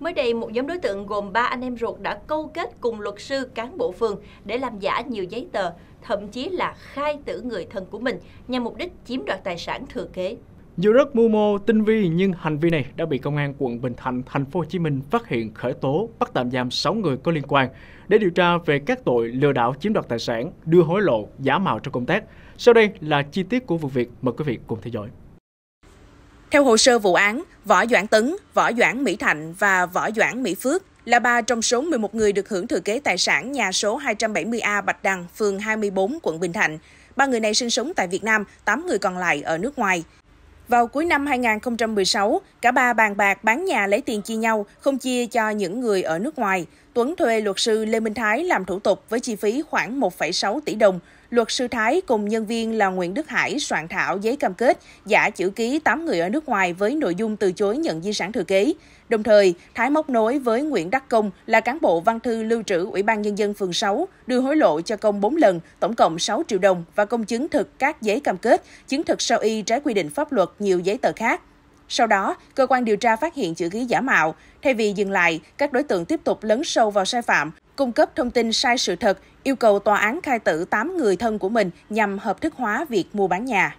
Mới đây, một nhóm đối tượng gồm 3 anh em ruột đã câu kết cùng luật sư cán bộ phường để làm giả nhiều giấy tờ, thậm chí là khai tử người thân của mình nhằm mục đích chiếm đoạt tài sản thừa kế. Dù rất mưu mô, tinh vi nhưng hành vi này đã bị công an quận Bình Thạnh, thành phố Hồ Chí Minh phát hiện khởi tố, bắt tạm giam 6 người có liên quan để điều tra về các tội lừa đảo chiếm đoạt tài sản, đưa hối lộ, giả mạo trong công tác. Sau đây là chi tiết của vụ việc, mời quý vị cùng theo dõi. Theo hồ sơ vụ án, Võ Doãn Tấn, Võ Doãn Mỹ Thạnh và Võ Doãn Mỹ Phước là ba trong số 11 người được hưởng thừa kế tài sản nhà số 270A Bạch Đằng, phường 24, quận Bình Thạnh. Ba người này sinh sống tại Việt Nam, 8 người còn lại ở nước ngoài. Vào cuối năm 2016, cả ba bàn bạc bán nhà lấy tiền chia nhau, không chia cho những người ở nước ngoài. Tuấn thuê luật sư Lê Minh Thái làm thủ tục với chi phí khoảng 1,6 tỷ đồng. Luật sư Thái cùng nhân viên là Nguyễn Đức Hải soạn thảo giấy cam kết giả chữ ký 8 người ở nước ngoài với nội dung từ chối nhận di sản thừa kế. Đồng thời, Thái móc nối với Nguyễn Đắc Công là cán bộ văn thư lưu trữ Ủy ban Nhân dân phường 6 đưa hối lộ cho Công 4 lần, tổng cộng 6 triệu đồng và Công chứng thực các giấy cam kết, chứng thực sao y trái quy định pháp luật nhiều giấy tờ khác. Sau đó, cơ quan điều tra phát hiện chữ ký giả mạo. Thay vì dừng lại, các đối tượng tiếp tục lấn sâu vào sai phạm, cung cấp thông tin sai sự thật, yêu cầu tòa án khai tử 8 người thân của mình nhằm hợp thức hóa việc mua bán nhà.